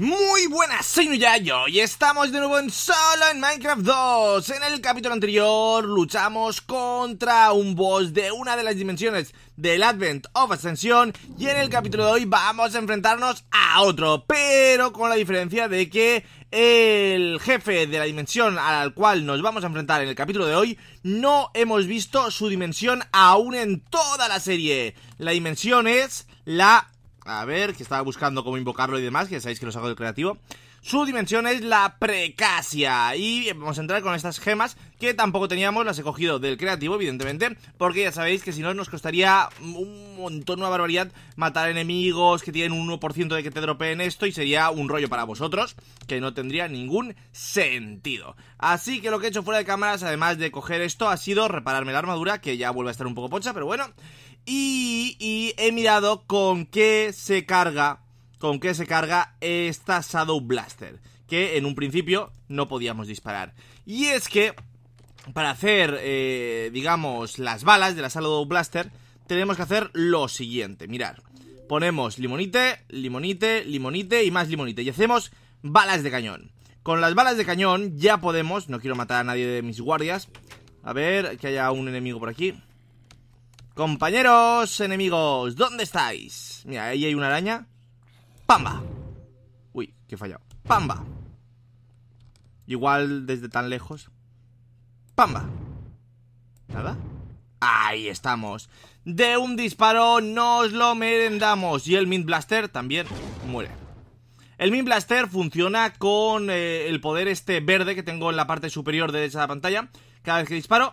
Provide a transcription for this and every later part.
Muy buenas, soy Nuyayo y estamos de nuevo en solo en Minecraft 2 En el capítulo anterior luchamos contra un boss de una de las dimensiones del Advent of Ascension Y en el capítulo de hoy vamos a enfrentarnos a otro Pero con la diferencia de que el jefe de la dimensión al cual nos vamos a enfrentar en el capítulo de hoy, no hemos visto su dimensión aún en toda la serie. La dimensión es la a ver, que estaba buscando cómo invocarlo y demás, que sabéis que lo hago del creativo. Su dimensión es la precacia. Y vamos a entrar con estas gemas que tampoco teníamos, las he cogido del creativo, evidentemente. Porque ya sabéis que si no nos costaría un montón, una barbaridad, matar enemigos que tienen un 1% de que te dropeen esto. Y sería un rollo para vosotros que no tendría ningún sentido. Así que lo que he hecho fuera de cámaras, además de coger esto, ha sido repararme la armadura, que ya vuelve a estar un poco pocha, pero bueno. Y, he mirado con qué se carga, con qué se carga esta Shadow Blaster, que en un principio no podíamos disparar. Y es que para hacer, eh, digamos, las balas de la Shadow Blaster, tenemos que hacer lo siguiente, mirar. Ponemos limonite, limonite, limonite y más limonite. Y hacemos balas de cañón. Con las balas de cañón ya podemos... No quiero matar a nadie de mis guardias. A ver, que haya un enemigo por aquí. Compañeros, enemigos, ¿dónde estáis? Mira, ahí hay una araña. ¡Pamba! Uy, que he fallado. ¡Pamba! Igual desde tan lejos. ¡Pamba! ¿Nada? Ahí estamos. De un disparo nos lo merendamos. Y el Mint Blaster también muere. El Min Blaster funciona con eh, el poder este verde que tengo en la parte superior de esa pantalla. Cada vez que disparo,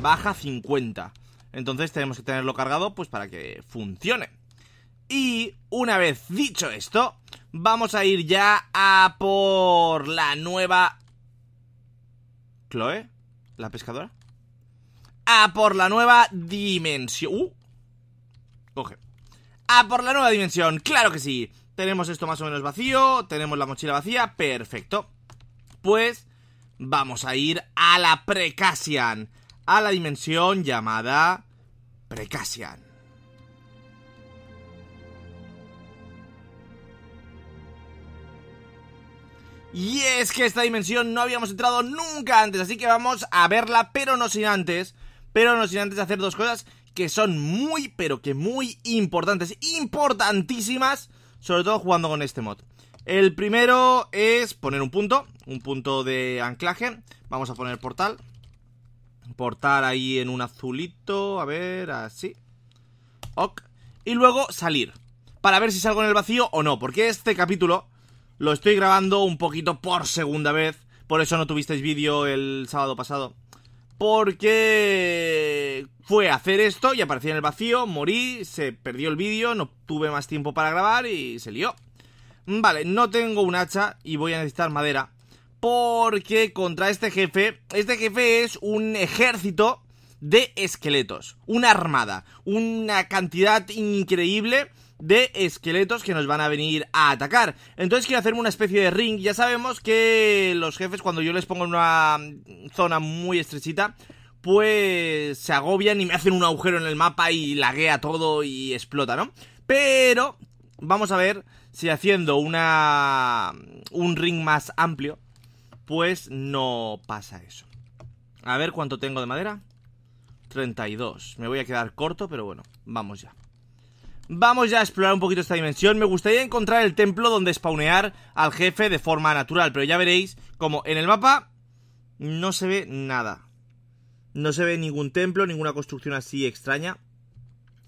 baja 50. Entonces tenemos que tenerlo cargado pues para que funcione. Y una vez dicho esto, vamos a ir ya a por la nueva... ¿Chloe? ¿La pescadora? A por la nueva dimensión... ¡Uh! Coge. A por la nueva dimensión, claro que sí. Tenemos esto más o menos vacío, tenemos la mochila vacía, perfecto. Pues vamos a ir a la Precasian a la dimensión llamada Precasian. Y es que esta dimensión no habíamos entrado nunca antes, así que vamos a verla, pero no sin antes, pero no sin antes hacer dos cosas que son muy, pero que muy importantes, importantísimas, sobre todo jugando con este mod. El primero es poner un punto, un punto de anclaje, vamos a poner portal, Portar ahí en un azulito. A ver, así. Ok. Y luego salir. Para ver si salgo en el vacío o no. Porque este capítulo lo estoy grabando un poquito por segunda vez. Por eso no tuvisteis vídeo el sábado pasado. Porque fue hacer esto y aparecí en el vacío, morí, se perdió el vídeo, no tuve más tiempo para grabar y se lió. Vale, no tengo un hacha y voy a necesitar madera porque contra este jefe, este jefe es un ejército de esqueletos, una armada, una cantidad increíble de esqueletos que nos van a venir a atacar. Entonces quiero hacerme una especie de ring. Ya sabemos que los jefes cuando yo les pongo en una zona muy estrechita, pues se agobian y me hacen un agujero en el mapa y laguea todo y explota, ¿no? Pero vamos a ver si haciendo una un ring más amplio pues no pasa eso. A ver cuánto tengo de madera. 32. Me voy a quedar corto, pero bueno, vamos ya. Vamos ya a explorar un poquito esta dimensión. Me gustaría encontrar el templo donde spawnear al jefe de forma natural, pero ya veréis como en el mapa no se ve nada. No se ve ningún templo, ninguna construcción así extraña.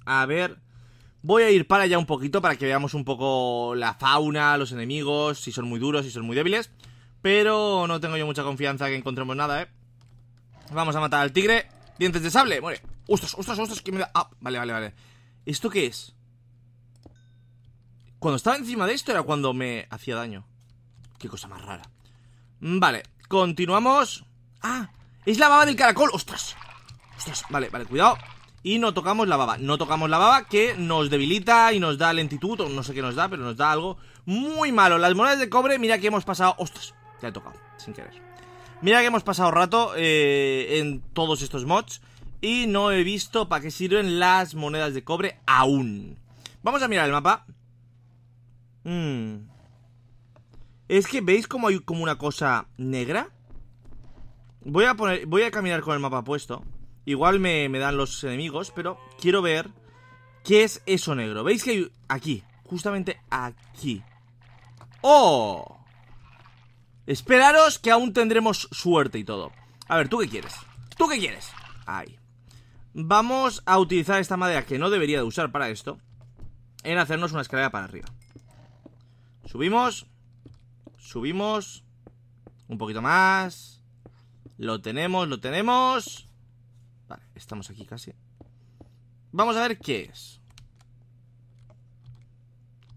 A ver, voy a ir para allá un poquito para que veamos un poco la fauna, los enemigos, si son muy duros, si son muy débiles. Pero no tengo yo mucha confianza que encontremos nada, ¿eh? Vamos a matar al tigre. Dientes de sable, muere. Ostras, ostras, ostras, que me da... Ah, vale, vale, vale. ¿Esto qué es? Cuando estaba encima de esto era cuando me hacía daño. Qué cosa más rara. Mm, vale, continuamos. Ah, es la baba del caracol. Ostras. Ostras, vale, vale, cuidado. Y no tocamos la baba. No tocamos la baba que nos debilita y nos da lentitud. O no sé qué nos da, pero nos da algo muy malo. Las monedas de cobre, mira que hemos pasado. Ostras he tocado, sin querer. Mira que hemos pasado rato eh, en todos estos mods y no he visto para qué sirven las monedas de cobre aún. Vamos a mirar el mapa. Mm. Es que veis como hay como una cosa negra. Voy a poner, voy a caminar con el mapa puesto. Igual me, me dan los enemigos, pero quiero ver qué es eso negro. ¿Veis que hay aquí? Justamente aquí. ¡Oh! Esperaros que aún tendremos suerte y todo A ver, ¿tú qué quieres? ¿Tú qué quieres? Ahí Vamos a utilizar esta madera que no debería de usar para esto En hacernos una escalera para arriba Subimos Subimos Un poquito más Lo tenemos, lo tenemos Vale, estamos aquí casi Vamos a ver qué es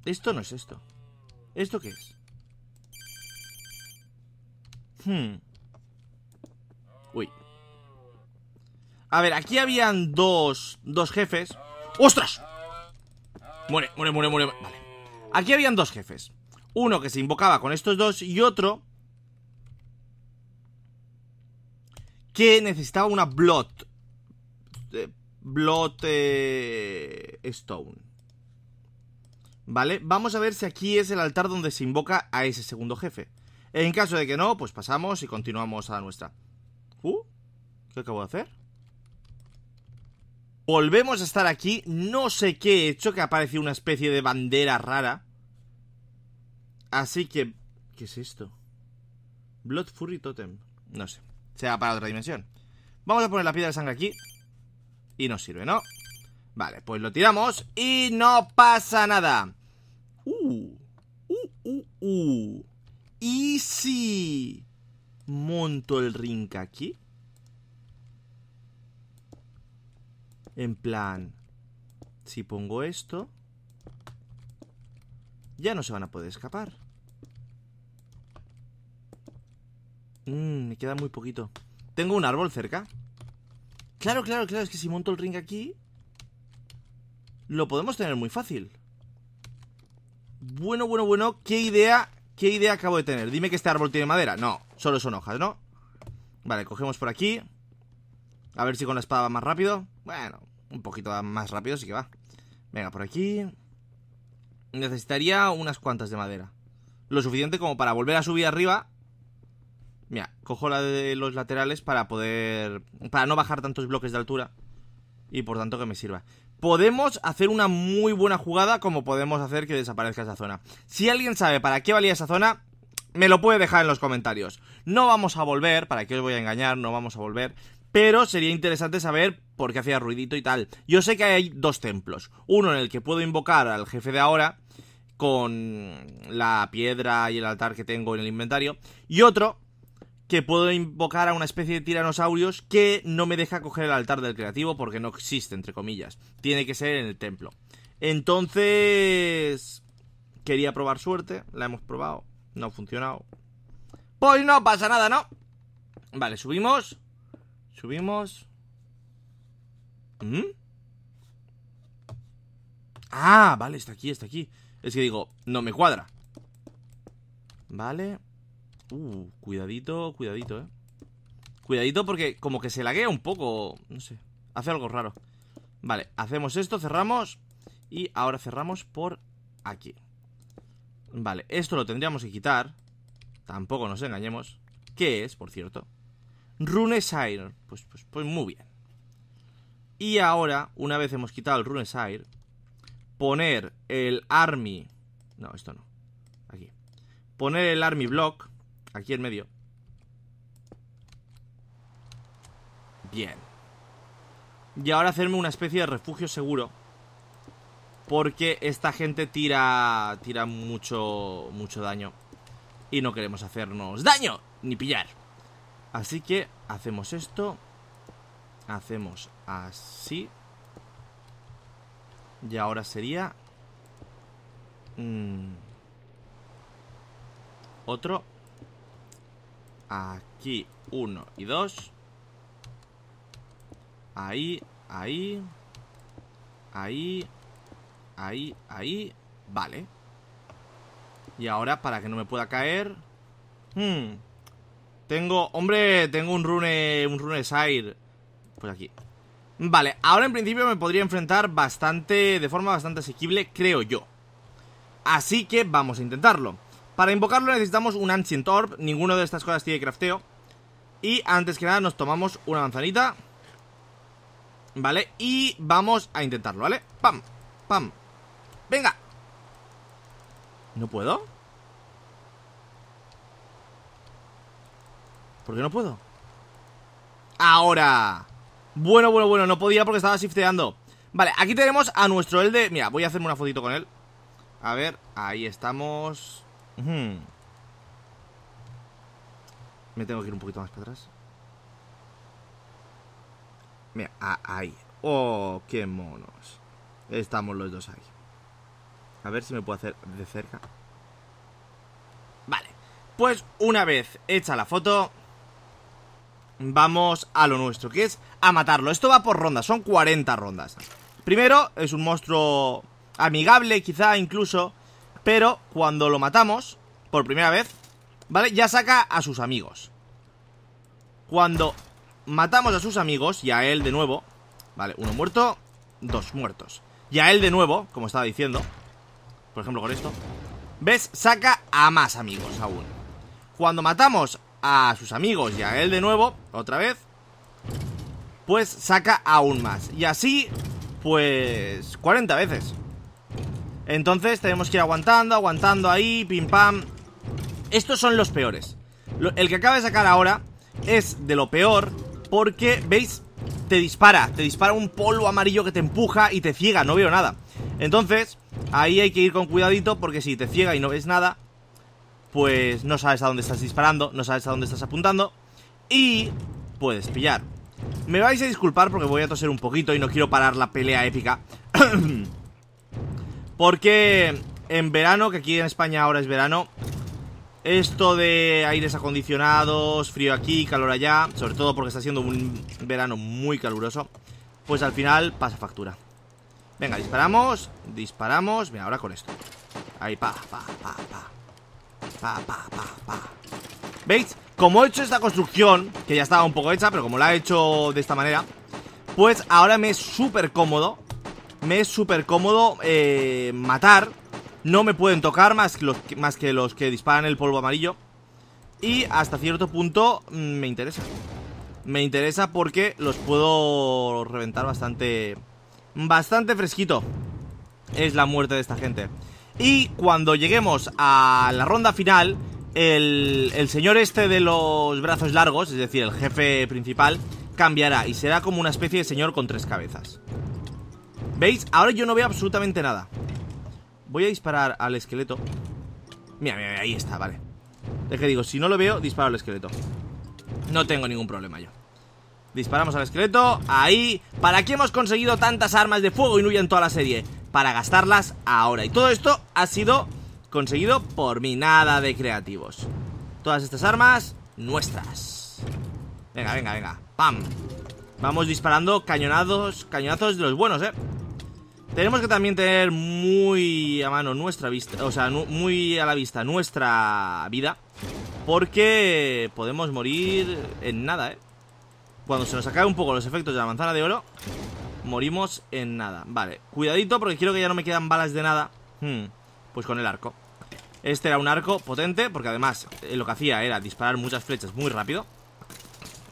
Esto no es esto ¿Esto qué es? Uy. A ver, aquí habían dos, dos jefes. ¡Ostras! Muere, muere, muere, muere. Vale. Aquí habían dos jefes. Uno que se invocaba con estos dos y otro que necesitaba una Blood. Eh, blood eh, Stone. ¿Vale? Vamos a ver si aquí es el altar donde se invoca a ese segundo jefe. En caso de que no, pues pasamos y continuamos a la nuestra. Uh, ¿Qué acabo de hacer? Volvemos a estar aquí. No sé qué he hecho, que aparece una especie de bandera rara. Así que... ¿Qué es esto? Blood Furry Totem. No sé. Se va para otra dimensión. Vamos a poner la piedra de sangre aquí. Y nos sirve, ¿no? Vale, pues lo tiramos y no pasa nada. Uh, uh, uh, uh. Y si monto el ring aquí. En plan, si pongo esto, ya no se van a poder escapar. Mm, me queda muy poquito. Tengo un árbol cerca. Claro, claro, claro, es que si monto el ring aquí, lo podemos tener muy fácil. Bueno, bueno, bueno, qué idea ¿Qué idea acabo de tener? Dime que este árbol tiene madera. No, solo son hojas, ¿no? Vale, cogemos por aquí. A ver si con la espada va más rápido. Bueno, un poquito más rápido sí que va. Venga, por aquí. Necesitaría unas cuantas de madera. Lo suficiente como para volver a subir arriba. Mira, cojo la de los laterales para poder... Para no bajar tantos bloques de altura. Y por tanto que me sirva podemos hacer una muy buena jugada como podemos hacer que desaparezca esa zona. Si alguien sabe para qué valía esa zona, me lo puede dejar en los comentarios. No vamos a volver, para qué os voy a engañar, no vamos a volver. Pero sería interesante saber por qué hacía ruidito y tal. Yo sé que hay dos templos. Uno en el que puedo invocar al jefe de ahora con la piedra y el altar que tengo en el inventario. Y otro que puedo invocar a una especie de tiranosaurios que no me deja coger el altar del creativo porque no existe, entre comillas. Tiene que ser en el templo. Entonces... Quería probar suerte, la hemos probado, no ha funcionado. Pues no pasa nada, ¿no? Vale, subimos. Subimos. ¿Mm? Ah, vale, está aquí, está aquí. Es que digo, no me cuadra. Vale. Uh, cuidadito, cuidadito, eh. Cuidadito porque como que se laguea un poco. No sé. Hace algo raro. Vale, hacemos esto, cerramos. Y ahora cerramos por aquí. Vale, esto lo tendríamos que quitar. Tampoco nos engañemos. ¿Qué es, por cierto? Runesire, Pues, pues, pues muy bien. Y ahora, una vez hemos quitado el runesire poner el Army... No, esto no. Aquí. Poner el Army Block Aquí en medio. Bien. Y ahora hacerme una especie de refugio seguro. Porque esta gente tira. Tira mucho. mucho daño. Y no queremos hacernos daño. Ni pillar. Así que hacemos esto. Hacemos así. Y ahora sería. Mm, otro. Aquí uno y dos. Ahí, ahí. Ahí. Ahí, ahí. Vale. Y ahora, para que no me pueda caer... Hmm. Tengo... Hombre, tengo un rune... Un rune sire. Pues aquí. Vale, ahora en principio me podría enfrentar bastante... De forma bastante asequible, creo yo. Así que vamos a intentarlo. Para invocarlo necesitamos un Ancient Orb, ninguno de estas cosas tiene crafteo. Y antes que nada nos tomamos una manzanita. Vale, y vamos a intentarlo, ¿vale? ¡Pam! ¡Pam! ¡Venga! ¿No puedo? ¿Por qué no puedo? ¡Ahora! Bueno, bueno, bueno, no podía porque estaba shifteando Vale, aquí tenemos a nuestro Elde Mira, voy a hacerme una fotito con él A ver, ahí estamos me tengo que ir un poquito más para atrás. Mira, ah, ahí. ¡Oh, qué monos! Estamos los dos ahí. A ver si me puedo hacer de cerca. Vale. Pues una vez hecha la foto, vamos a lo nuestro, que es a matarlo. Esto va por rondas, son 40 rondas. Primero, es un monstruo amigable, quizá incluso, pero cuando lo matamos, por primera vez, ¿vale? Ya saca a sus amigos. Cuando matamos a sus amigos y a él de nuevo, ¿vale? Uno muerto, dos muertos. Y a él de nuevo, como estaba diciendo, por ejemplo con esto, ¿ves? Saca a más amigos aún. Cuando matamos a sus amigos y a él de nuevo, otra vez, pues saca aún más. Y así, pues 40 veces. Entonces tenemos que ir aguantando, aguantando ahí, pim pam Estos son los peores El que acaba de sacar ahora es de lo peor Porque, ¿veis? Te dispara, te dispara un polvo amarillo que te empuja y te ciega, no veo nada Entonces, ahí hay que ir con cuidadito porque si te ciega y no ves nada Pues no sabes a dónde estás disparando, no sabes a dónde estás apuntando Y puedes pillar me vais a disculpar porque voy a toser un poquito y no quiero parar la pelea épica Porque en verano, que aquí en España ahora es verano, esto de aires acondicionados, frío aquí, calor allá, sobre todo porque está siendo un verano muy caluroso, pues al final pasa factura. Venga, disparamos, disparamos, mira, ahora con esto. Ahí, pa, pa, pa, pa. Pa, pa, pa, pa. ¿Veis? Como he hecho esta construcción, que ya estaba un poco hecha, pero como la he hecho de esta manera, pues ahora me es súper cómodo me es súper cómodo eh, matar. No me pueden tocar más que, los, más que los que disparan el polvo amarillo. Y hasta cierto punto mm, me interesa. Me interesa porque los puedo reventar bastante... Bastante fresquito. Es la muerte de esta gente. Y cuando lleguemos a la ronda final, el, el, señor este de los brazos largos, es decir, el jefe principal, cambiará y será como una especie de señor con tres cabezas. ¿Veis? Ahora yo no veo absolutamente nada Voy a disparar al esqueleto Mira, mira, ahí está, vale Es que digo, si no lo veo, disparo al esqueleto No tengo ningún problema yo Disparamos al esqueleto, ahí ¿Para qué hemos conseguido tantas armas de fuego Inuya en toda la serie? Para gastarlas ahora Y todo esto ha sido conseguido por mi nada de creativos Todas estas armas, nuestras Venga, venga, venga, pam Vamos disparando cañonados, cañonazos de los buenos, eh tenemos que también tener muy a mano nuestra vista, o sea, muy a la vista nuestra vida, porque podemos morir en nada, ¿eh? Cuando se nos acaben un poco los efectos de la manzana de oro, morimos en nada. Vale, cuidadito porque quiero que ya no me quedan balas de nada. Hmm, pues con el arco. Este era un arco potente, porque además eh, lo que hacía era disparar muchas flechas muy rápido.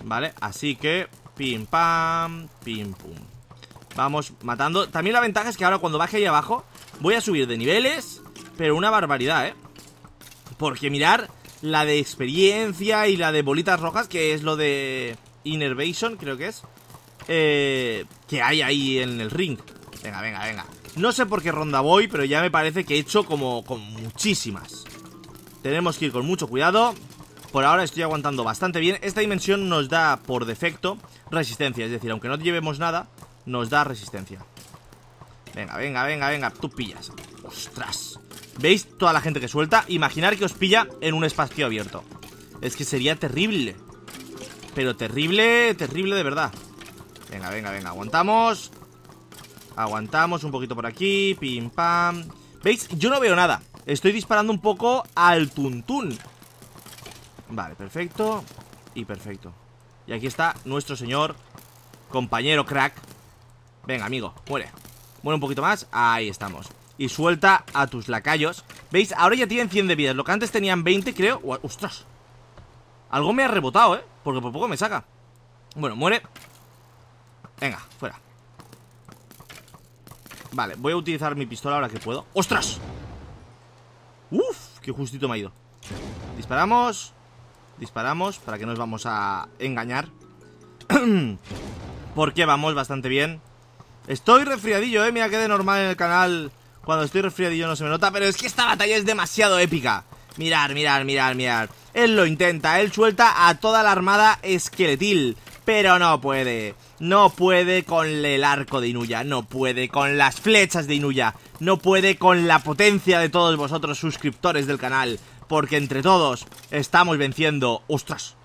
Vale, así que pim pam, pim pum. Vamos matando También la ventaja es que ahora cuando baje ahí abajo Voy a subir de niveles Pero una barbaridad, ¿eh? Porque mirar la de experiencia y la de bolitas rojas Que es lo de Innervation, creo que es eh, Que hay ahí en el ring Venga, venga, venga No sé por qué ronda voy, pero ya me parece que he hecho como con muchísimas Tenemos que ir con mucho cuidado por ahora estoy aguantando bastante bien Esta dimensión nos da por defecto resistencia Es decir, aunque no llevemos nada nos da resistencia Venga, venga, venga, venga, tú pillas ¡Ostras! ¿Veis toda la gente que suelta? Imaginar que os pilla en un espacio abierto Es que sería terrible Pero terrible, terrible de verdad Venga, venga, venga, aguantamos Aguantamos un poquito por aquí Pim, pam ¿Veis? Yo no veo nada Estoy disparando un poco al tuntún Vale, perfecto Y perfecto Y aquí está nuestro señor Compañero crack Venga, amigo, muere Muere un poquito más, ahí estamos Y suelta a tus lacayos ¿Veis? Ahora ya tienen 100 de vidas Lo que antes tenían 20, creo ¡Ostras! Algo me ha rebotado, ¿eh? Porque por poco me saca Bueno, muere Venga, fuera Vale, voy a utilizar mi pistola ahora que puedo ¡Ostras! ¡Uf! Qué justito me ha ido Disparamos Disparamos para que nos vamos a engañar Porque vamos bastante bien Estoy resfriadillo, eh. Mira que normal en el canal cuando estoy resfriadillo no se me nota. Pero es que esta batalla es demasiado épica. Mirar, mirar, mirar, mirar. Él lo intenta, él suelta a toda la armada esqueletil. Pero no puede. No puede con el arco de Inuya. No puede con las flechas de Inuya. No puede con la potencia de todos vosotros suscriptores del canal. Porque entre todos estamos venciendo. ¡Ostras!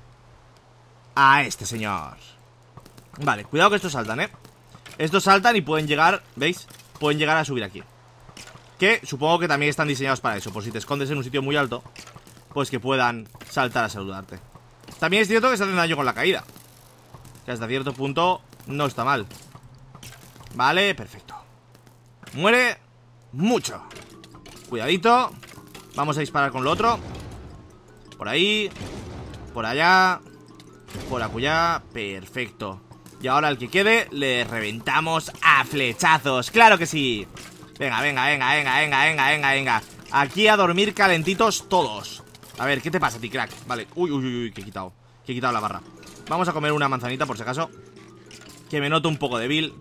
A este señor. Vale, cuidado que estos saltan, ¿eh? Estos saltan y pueden llegar, ¿veis? Pueden llegar a subir aquí Que supongo que también están diseñados para eso Por si te escondes en un sitio muy alto Pues que puedan saltar a saludarte También es cierto que se hacen daño con la caída Que hasta cierto punto no está mal Vale, perfecto Muere mucho Cuidadito Vamos a disparar con lo otro Por ahí Por allá Por acullá Perfecto y ahora al que quede le reventamos a flechazos. ¡Claro que sí! Venga, venga, venga, venga, venga, venga, venga, venga. Aquí a dormir calentitos todos. A ver, ¿qué te pasa a ti, crack? Vale. Uy, uy, uy, que he quitado. Que he quitado la barra. Vamos a comer una manzanita por si acaso. Que me noto un poco débil.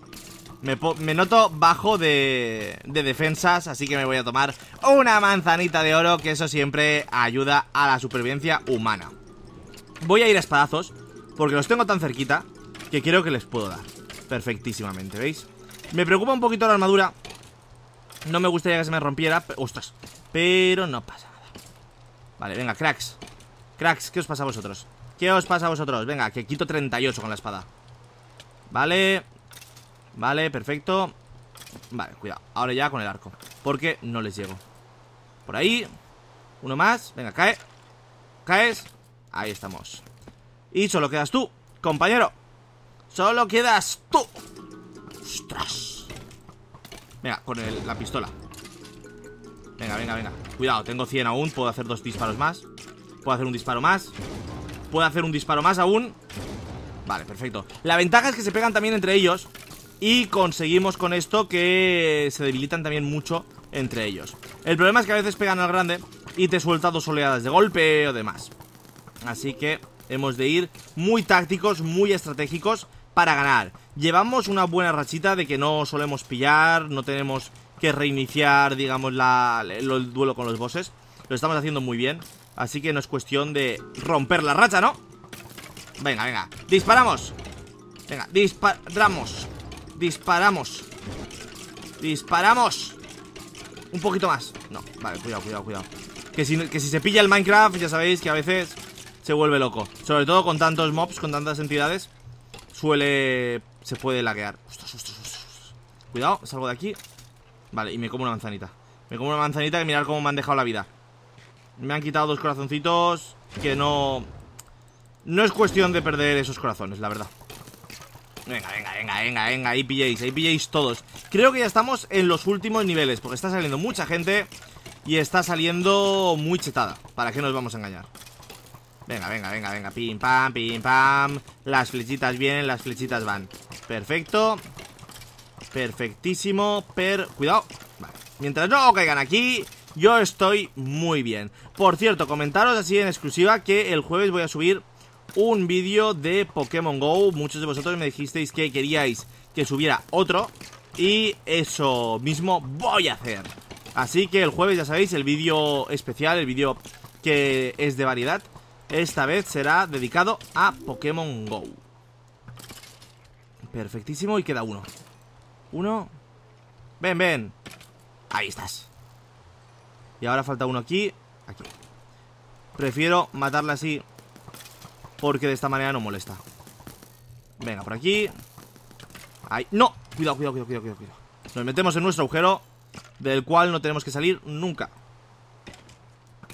Me, me, noto bajo de, de, defensas, así que me voy a tomar una manzanita de oro, que eso siempre ayuda a la supervivencia humana. Voy a ir a espadazos, porque los tengo tan cerquita que creo que les puedo dar perfectísimamente, ¿veis? Me preocupa un poquito la armadura No me gustaría que se me rompiera Ostras, pero no pasa nada Vale, venga, cracks Cracks, ¿qué os pasa a vosotros? ¿Qué os pasa a vosotros? Venga, que quito 38 con la espada Vale Vale, perfecto Vale, cuidado, ahora ya con el arco Porque no les llego Por ahí, uno más Venga, cae Caes, ahí estamos Y solo quedas tú, compañero Solo quedas tú ¡Ostras! Venga, con la pistola Venga, venga, venga Cuidado, tengo 100 aún Puedo hacer dos disparos más Puedo hacer un disparo más Puedo hacer un disparo más aún Vale, perfecto La ventaja es que se pegan también entre ellos Y conseguimos con esto que se debilitan también mucho entre ellos El problema es que a veces pegan al grande Y te suelta dos oleadas de golpe o demás Así que hemos de ir muy tácticos, muy estratégicos para ganar. Llevamos una buena rachita de que no solemos pillar, no tenemos que reiniciar, digamos, la, el, duelo con los bosses. Lo estamos haciendo muy bien, así que no es cuestión de romper la racha, ¿no? Venga, venga, disparamos Venga, disparamos Disparamos Disparamos Un poquito más No, vale, cuidado, cuidado, cuidado que si, que si se pilla el Minecraft, ya sabéis que a veces se vuelve loco Sobre todo con tantos mobs, con tantas entidades suele... Se puede laquear Cuidado, salgo de aquí Vale, y me como una manzanita Me como una manzanita y mirar cómo me han dejado la vida Me han quitado dos corazoncitos Que no... No es cuestión de perder esos corazones, la verdad Venga, venga, venga, venga, venga Ahí pilléis, ahí pilléis todos Creo que ya estamos en los últimos niveles Porque está saliendo mucha gente Y está saliendo muy chetada ¿Para qué nos vamos a engañar? Venga, venga, venga, venga, pim, pam, pim, pam Las flechitas vienen, las flechitas van Perfecto Perfectísimo Per... Cuidado Vale Mientras no caigan aquí Yo estoy muy bien Por cierto, comentaros así en exclusiva Que el jueves voy a subir un vídeo de Pokémon GO Muchos de vosotros me dijisteis que queríais que subiera otro Y eso mismo voy a hacer Así que el jueves, ya sabéis, el vídeo especial El vídeo que es de variedad esta vez será dedicado a Pokémon GO Perfectísimo y queda uno Uno Ven, ven Ahí estás Y ahora falta uno aquí Aquí Prefiero matarla así Porque de esta manera no molesta Venga, por aquí Ahí ¡No! Cuidado, cuidado, cuidado, cuidado, cuidado Nos metemos en nuestro agujero Del cual no tenemos que salir nunca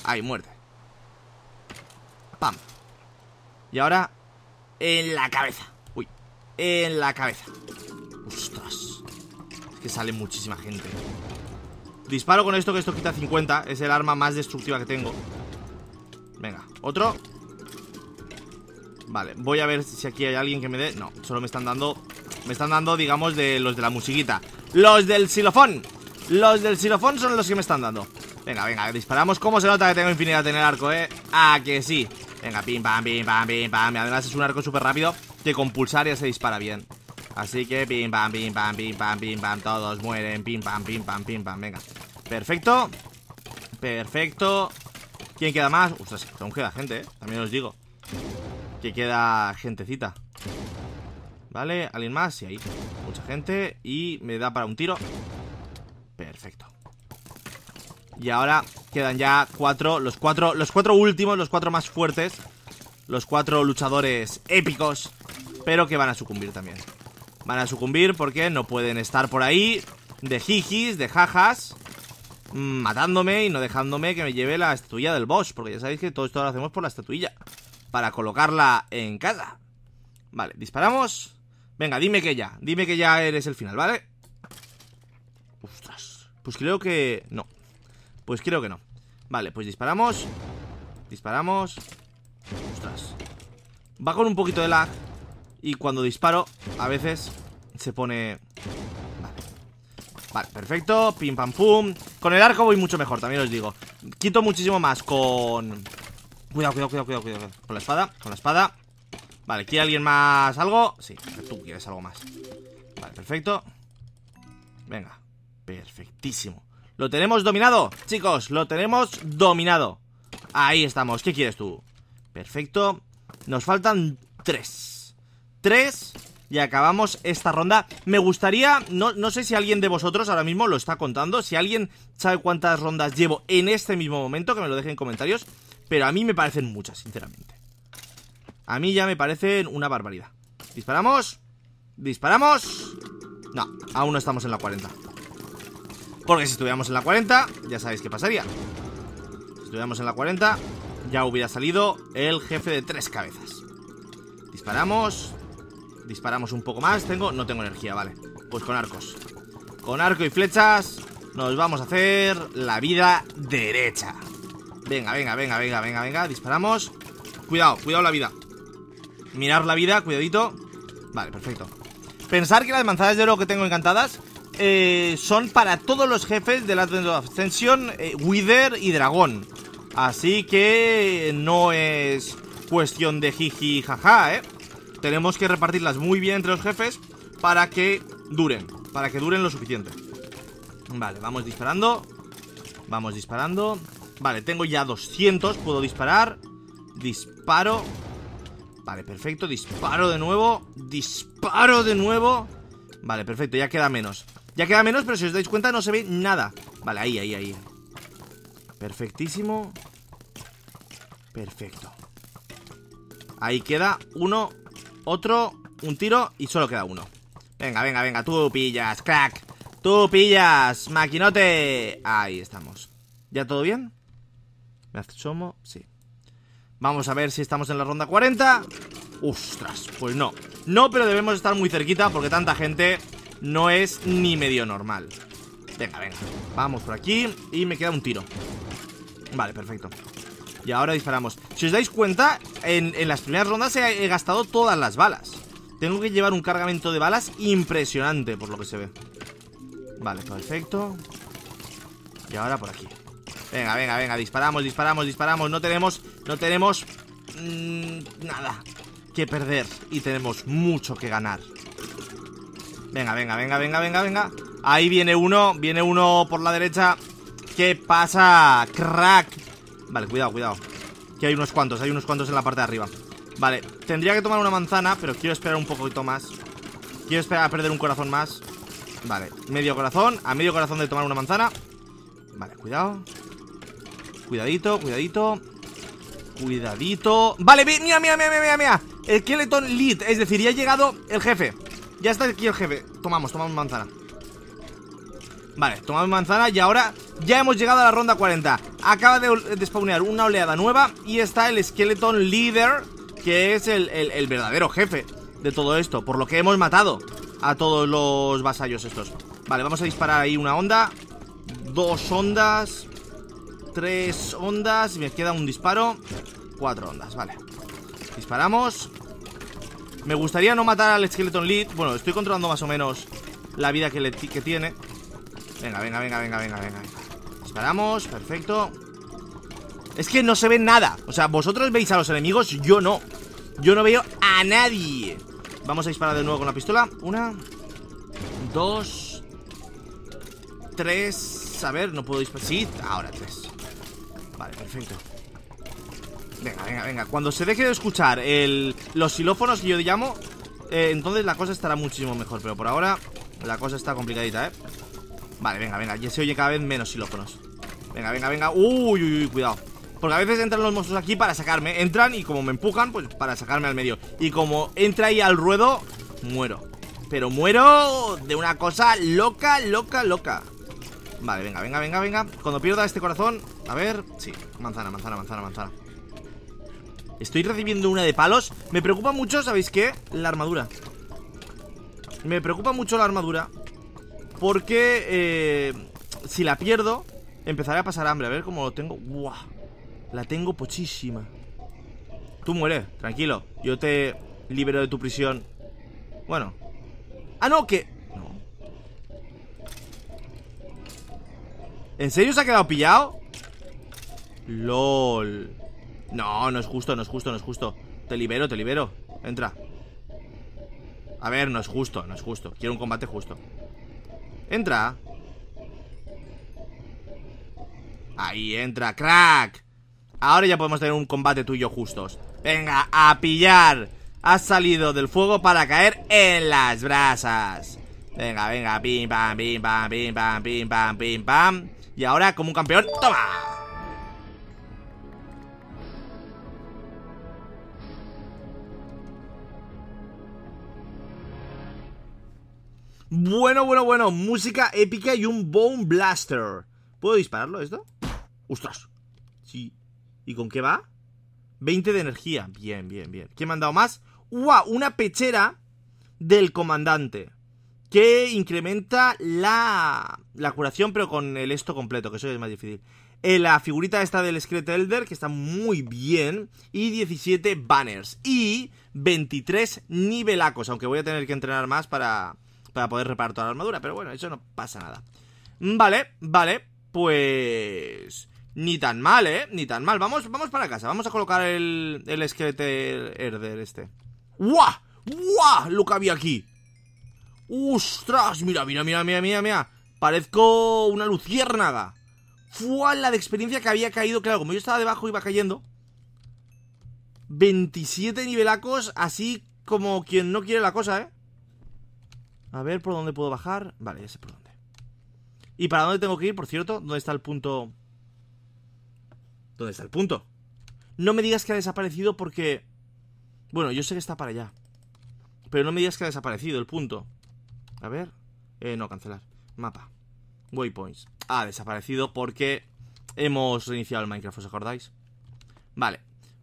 Ahí, muerte y ahora en la cabeza. Uy, en la cabeza. Ostras. Es que sale muchísima gente. Disparo con esto, que esto quita 50. Es el arma más destructiva que tengo. Venga, otro. Vale, voy a ver si aquí hay alguien que me dé... No, solo me están dando... Me están dando, digamos, de los de la musiquita. ¡Los del xilofón! Los del xilofón son los que me están dando. Venga, venga, disparamos. ¿Cómo se nota que tengo infinidad en el arco, eh? Ah, que sí. Venga, pim, pam, pim, pam, pim, pam Además es un arco súper rápido Que con pulsar ya se dispara bien Así que pim, pam, pim, pam, pim, pam, pim, pam Todos mueren, pim, pam, pim, pam, pim, pam Venga, perfecto Perfecto ¿Quién queda más? Ostras, aún queda gente, eh También os digo Que queda gentecita Vale, alguien más, sí, ahí Mucha gente Y me da para un tiro Perfecto y ahora quedan ya cuatro Los cuatro, los cuatro últimos, los cuatro más fuertes Los cuatro luchadores épicos Pero que van a sucumbir también Van a sucumbir porque no pueden estar por ahí De jijis, de jajas mm, Matándome y no dejándome que me lleve la estatuilla del boss Porque ya sabéis que todo esto lo hacemos por la estatuilla Para colocarla en casa Vale, disparamos Venga, dime que ya, dime que ya eres el final, ¿vale? Ostras, pues creo que... no pues creo que no Vale, pues disparamos Disparamos Ostras Va con un poquito de lag Y cuando disparo, a veces se pone... Vale Vale, perfecto Pim, pam, pum Con el arco voy mucho mejor, también os digo Quito muchísimo más con... Cuidado, cuidado, cuidado, cuidado, cuidado Con la espada, con la espada Vale, ¿quiere alguien más algo? Sí, tú quieres algo más Vale, perfecto Venga, perfectísimo lo tenemos dominado, chicos Lo tenemos dominado Ahí estamos, ¿qué quieres tú? Perfecto, nos faltan tres Tres y acabamos esta ronda Me gustaría, no, sé si alguien de vosotros ahora mismo lo está contando Si alguien sabe cuántas rondas llevo en este mismo momento Que me lo deje en comentarios Pero a mí me parecen muchas, sinceramente A mí ya me parecen una barbaridad Disparamos Disparamos No, aún no estamos en la 40 porque si estuviéramos en la 40, ya sabéis qué pasaría. Si estuviéramos en la 40, ya hubiera salido el jefe de tres cabezas. Disparamos. Disparamos un poco más. Tengo, no tengo energía, vale. Pues con arcos. Con arco y flechas nos vamos a hacer la vida derecha. Venga, venga, venga, venga, venga, venga. Disparamos. Cuidado, cuidado la vida. Mirar la vida, cuidadito. Vale, perfecto. Pensar que las manzanas de oro que tengo encantadas eh, son para todos los jefes de la Ascensión, eh, Wither y Dragón. Así que no es cuestión de jiji jaja, ¿eh? Tenemos que repartirlas muy bien entre los jefes para que duren, para que duren lo suficiente. Vale, vamos disparando. Vamos disparando. Vale, tengo ya 200, puedo disparar. Disparo. Vale, perfecto, disparo de nuevo Disparo de nuevo Vale, perfecto, ya queda menos ya queda menos, pero si os dais cuenta no se ve nada Vale, ahí, ahí, ahí Perfectísimo Perfecto Ahí queda uno Otro, un tiro y solo queda uno Venga, venga, venga, tú pillas, crack Tú pillas, maquinote Ahí estamos ¿Ya todo bien? Me asomo, sí Vamos a ver si estamos en la ronda 40 Ostras, pues no No, pero debemos estar muy cerquita porque tanta gente no es ni medio normal Venga, venga, vamos por aquí Y me queda un tiro Vale, perfecto Y ahora disparamos Si os dais cuenta, en, las primeras rondas he, gastado todas las balas Tengo que llevar un cargamento de balas impresionante Por lo que se ve Vale, perfecto Y ahora por aquí Venga, venga, venga, disparamos, disparamos, disparamos No tenemos, no tenemos mm, Nada que perder Y tenemos mucho que ganar Venga, venga, venga, venga, venga, venga. Ahí viene uno, viene uno por la derecha. ¿Qué pasa, crack? Vale, cuidado, cuidado. Que hay unos cuantos, hay unos cuantos en la parte de arriba. Vale, tendría que tomar una manzana, pero quiero esperar un poquito más. Quiero esperar a perder un corazón más. Vale, medio corazón, a medio corazón de tomar una manzana. Vale, cuidado. Cuidadito, cuidadito. Cuidadito. Vale, mía, mira, mira, mira, mira. El Skeleton Lead, es decir, ya ha llegado el jefe. Ya está aquí el jefe Tomamos, tomamos manzana Vale, tomamos manzana y ahora ya hemos llegado a la ronda 40 Acaba de, de una oleada nueva Y está el Skeleton líder Que es el, verdadero jefe de todo esto Por lo que hemos matado a todos los vasallos estos Vale, vamos a disparar ahí una onda Dos ondas Tres ondas Y Me queda un disparo Cuatro ondas, vale Disparamos me gustaría no matar al Skeleton Lead Bueno, estoy controlando más o menos la vida que, le que tiene Venga, venga, venga, venga, venga, venga Disparamos, perfecto Es que no se ve nada O sea, vosotros veis a los enemigos, yo no Yo no veo a nadie Vamos a disparar de nuevo con la pistola Una Dos Tres A ver, no puedo disparar Sí, ahora tres Vale, perfecto Venga, venga, venga. Cuando se deje de escuchar los xilófonos que yo llamo, eh, entonces la cosa estará muchísimo mejor. Pero por ahora la cosa está complicadita, ¿eh? Vale, venga, venga. Ya se oye cada vez menos xilófonos. Venga, venga, venga. Uy, uy, uy, cuidado. Porque a veces entran los monstruos aquí para sacarme. Entran y como me empujan, pues para sacarme al medio. Y como entra ahí al ruedo, muero. Pero muero de una cosa loca, loca, loca. Vale, venga, venga, venga, venga. Cuando pierda este corazón, a ver, sí, manzana, manzana, manzana, manzana. Estoy recibiendo una de palos Me preocupa mucho, ¿sabéis qué? La armadura Me preocupa mucho la armadura Porque eh, Si la pierdo Empezaré a pasar hambre A ver cómo lo tengo ¡Guau! La tengo pochísima Tú mueres, tranquilo Yo te libero de tu prisión Bueno Ah, no, que... ¿En serio se ha quedado pillado? LOL no, no es justo, no es justo, no es justo. Te libero, te libero. Entra. A ver, no es justo, no es justo. Quiero un combate justo. Entra. Ahí entra, crack. Ahora ya podemos tener un combate tuyo justos. Venga, a pillar. Has salido del fuego para caer en las brasas. Venga, venga, pim, pam, pim, pam, pim, pam, pim, pam, pim, pam. Y ahora, como un campeón, ¡toma! Bueno, bueno, bueno, música épica y un Bone Blaster. ¿Puedo dispararlo esto? ¡Ostras! Sí. ¿Y con qué va? 20 de energía. Bien, bien, bien. ¿Quién me han dado más? ¡Wow! Una pechera del comandante. Que incrementa la, la curación, pero con el esto completo, que eso es más difícil. Eh, la figurita esta del Secret Elder, que está muy bien. Y 17 banners. Y 23 nivelacos, aunque voy a tener que entrenar más para para poder reparar toda la armadura, pero bueno, eso no pasa nada. Vale, vale, pues... Ni tan mal, ¿eh? Ni tan mal. Vamos, vamos para casa. Vamos a colocar el, el esqueleto herder este. ¡Guau! ¡Guau! Lo que había aquí. ¡Ostras! Mira, mira, mira, mira, mira, mira. Parezco una luciérnaga. Fue la de experiencia que había caído. Claro, como yo estaba debajo, iba cayendo. 27 nivelacos, así como quien no quiere la cosa, ¿eh? A ver por dónde puedo bajar. Vale, ya sé por dónde. ¿Y para dónde tengo que ir, por cierto? ¿Dónde está el punto? ¿Dónde está el punto? No me digas que ha desaparecido porque... Bueno, yo sé que está para allá. Pero no me digas que ha desaparecido el punto. A ver. Eh, no, cancelar. Mapa. Waypoints. Ha desaparecido porque hemos reiniciado el Minecraft, ¿os acordáis? Vale.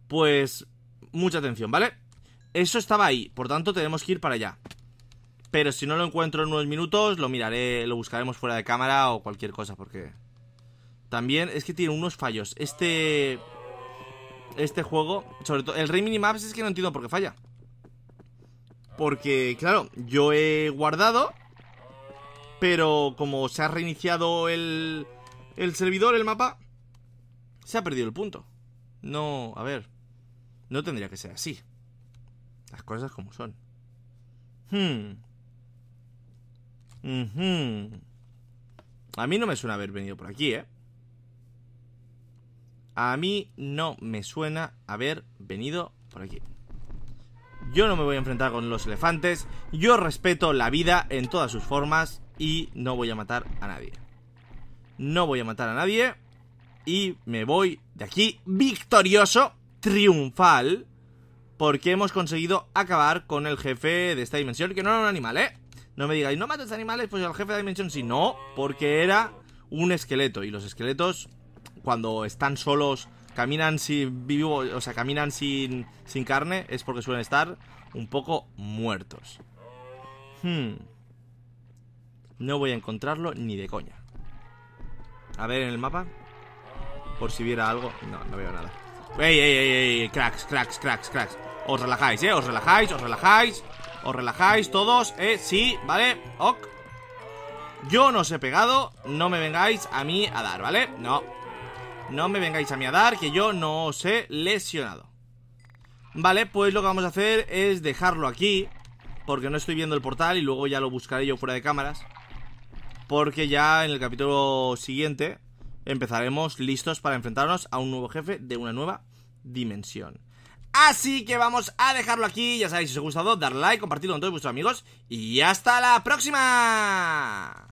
Pues... Mucha atención, ¿vale? Eso estaba ahí. Por tanto, tenemos que ir para allá. Pero si no lo encuentro en unos minutos, lo miraré, lo buscaremos fuera de cámara o cualquier cosa, porque también es que tiene unos fallos. Este este juego, sobre todo el Rey Minimaps es que no entiendo por qué falla. Porque claro, yo he guardado pero como se ha reiniciado el el servidor, el mapa se ha perdido el punto. No, a ver. No tendría que ser así. Las cosas como son. Hmm. A mí no me suena haber venido por aquí, ¿eh? A mí no me suena haber venido por aquí. Yo no me voy a enfrentar con los elefantes. Yo respeto la vida en todas sus formas y no voy a matar a nadie. No voy a matar a nadie y me voy de aquí victorioso, triunfal, porque hemos conseguido acabar con el jefe de esta dimensión, que no era un animal, ¿eh? No me digáis, no mates animales, pues al jefe de Dimension, sí. No, porque era un esqueleto. Y los esqueletos, cuando están solos, caminan sin vivo, o sea, caminan sin, sin carne, es porque suelen estar un poco muertos. Hmm. No voy a encontrarlo ni de coña. A ver en el mapa. Por si viera algo. No, no veo nada. ¡Ey, ey, ey, ey! Cracks, cracks, cracks, cracks. Os relajáis, ¿eh? Os relajáis, os relajáis. Os relajáis todos, eh, sí, ¿vale? Ok Yo no os he pegado, no me vengáis a mí a dar, ¿vale? No No me vengáis a mí a dar, que yo no os he lesionado Vale, pues lo que vamos a hacer es dejarlo aquí Porque no estoy viendo el portal y luego ya lo buscaré yo fuera de cámaras Porque ya en el capítulo siguiente Empezaremos listos para enfrentarnos a un nuevo jefe de una nueva dimensión Así que vamos a dejarlo aquí, ya sabéis, si os ha gustado, dar like, compartirlo con todos vuestros amigos y hasta la próxima.